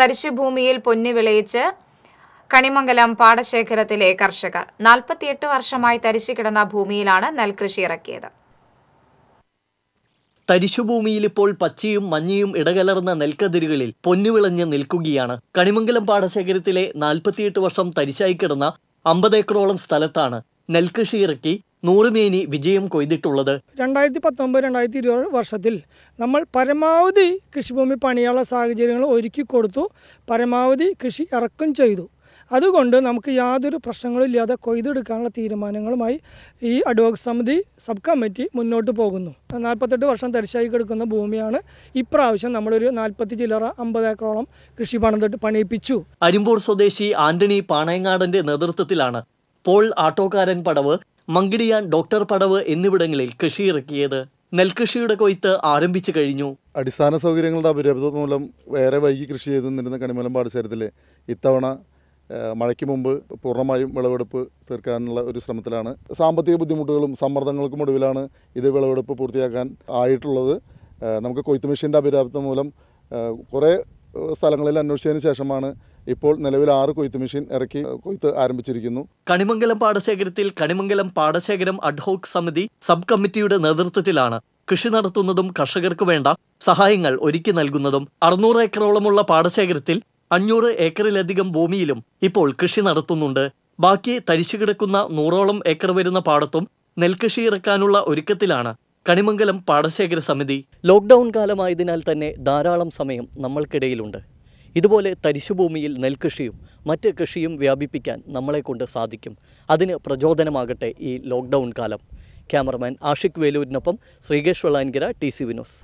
തരിശുഭൂമിയിൽ പൊന്നു വിളയിച്ച് കണിമംഗലം പാടശേഖരത്തിലെ കർഷകർ നാൽപ്പത്തിയെട്ട് വർഷമായി തരിശു കിടന്ന ഭൂമിയിലാണ് നെൽകൃഷി ഇറക്കിയത് തരിശുഭൂമിയിൽ ഇപ്പോൾ പച്ചയും മഞ്ഞയും ഇടകലർന്ന നെൽക്കതിരുകളിൽ പൊന്നുവിളഞ്ഞ് നിൽക്കുകയാണ് കണിമംഗലം പാടശേഖരത്തിലെ നാൽപ്പത്തിയെട്ട് വർഷം തരിശായി കിടന്ന അമ്പത് ഏക്കറോളം സ്ഥലത്താണ് നെൽകൃഷി ഇറക്കി നൂറുമേനി വിജയം കൊയ്തിട്ടുള്ളത് രണ്ടായിരത്തി പത്തൊമ്പത് രണ്ടായിരത്തി ഇരുപത് വർഷത്തിൽ നമ്മൾ പരമാവധി കൃഷിഭൂമി പണിയാനുള്ള സാഹചര്യങ്ങൾ ഒരുക്കി കൊടുത്തു പരമാവധി കൃഷി ഇറക്കും ചെയ്തു അതുകൊണ്ട് നമുക്ക് യാതൊരു പ്രശ്നങ്ങളും ഇല്ലാതെ കൊയ്തെടുക്കാനുള്ള തീരുമാനങ്ങളുമായി ഈ അഡ്വോക് സമിതി സബ് കമ്മിറ്റി മുന്നോട്ട് പോകുന്നു നാൽപ്പത്തെട്ട് വർഷം തരിശായി കിടക്കുന്ന ഭൂമിയാണ് ഇപ്രാവശ്യം നമ്മളൊരു നാൽപ്പത്തി ചില്ലറ അമ്പത് ഏക്കറോളം കൃഷി പണിതിട്ട് പണിയിപ്പിച്ചു അരിമ്പൂർ സ്വദേശി ആന്റണി പാണയങ്ങാടന്റെ നേതൃത്വത്തിലാണ് പോൾ ആട്ടോക്കാരൻ പടവ് മങ്കിടിയാൻ ഡോക്ടർ പടവ് എന്നിവിടങ്ങളിൽ കൃഷി ഇറക്കിയത് നെൽകൃഷിയുടെ കൊയ്ത്ത് ആരംഭിച്ചു കഴിഞ്ഞു അടിസ്ഥാന സൗകര്യങ്ങളുടെ അപര്യാപ്തത മൂലം വേറെ വൈകി കൃഷി ചെയ്തു നിന്നിരുന്ന കണിമലം പാടശേരത്തിൽ ഇത്തവണ മഴയ്ക്ക് മുമ്പ് പൂർണ്ണമായും വിളവെടുപ്പ് തീർക്കാനുള്ള ഒരു ശ്രമത്തിലാണ് സാമ്പത്തിക ബുദ്ധിമുട്ടുകളും സമ്മർദ്ദങ്ങൾക്കും ഒടുവിലാണ് ഇത് വിളവെടുപ്പ് പൂർത്തിയാക്കാൻ ആയിട്ടുള്ളത് നമുക്ക് കൊയ്ത്ത് മെഷീൻ്റെ അപര്യാപ്തം മൂലം കുറേ സ്ഥലങ്ങളിൽ അന്വേഷിച്ചതിന് ശേഷമാണ് ഇപ്പോൾ നിലവിൽ ആറ് കൊയ്ത്ത് മെഷീൻ ഇറക്കി കൊയ്ത്ത് ആരംഭിച്ചിരിക്കുന്നു കണിമംഗലം പാടശേഖരത്തിൽ കണിമംഗലം പാടശേഖരം അഡ്ഹോക് സമിതി സബ് കമ്മിറ്റിയുടെ നേതൃത്വത്തിലാണ് കൃഷി നടത്തുന്നതും കർഷകർക്ക് വേണ്ട സഹായങ്ങൾ ഒരുക്കി നൽകുന്നതും അറുന്നൂറ് ഏക്കറോളമുള്ള പാടശേഖരത്തിൽ അഞ്ഞൂറ് ഏക്കറിലധികം ഭൂമിയിലും ഇപ്പോൾ കൃഷി നടത്തുന്നുണ്ട് ബാക്കി തരിച്ചു കിടക്കുന്ന നൂറോളം ഏക്കർ വരുന്ന പാടത്തും നെൽകൃഷി ഇറക്കാനുള്ള ഒരുക്കത്തിലാണ് കണിമംഗലം പാടശേഖര സമിതി ലോക്ക്ഡൌൺ കാലമായതിനാൽ തന്നെ ധാരാളം സമയം നമ്മൾക്കിടയിലുണ്ട് ഇതുപോലെ തരിശുഭൂമിയിൽ നെൽകൃഷിയും മറ്റ് കൃഷിയും വ്യാപിപ്പിക്കാൻ നമ്മളെക്കൊണ്ട് സാധിക്കും അതിന് പ്രചോദനമാകട്ടെ ഈ ലോക്ക്ഡൗൺ കാലം ക്യാമറമാൻ ആഷിഖ് വേലൂരിനൊപ്പം ശ്രീകേഷ് വെള്ളാൻകര ടി സി വിനോസ്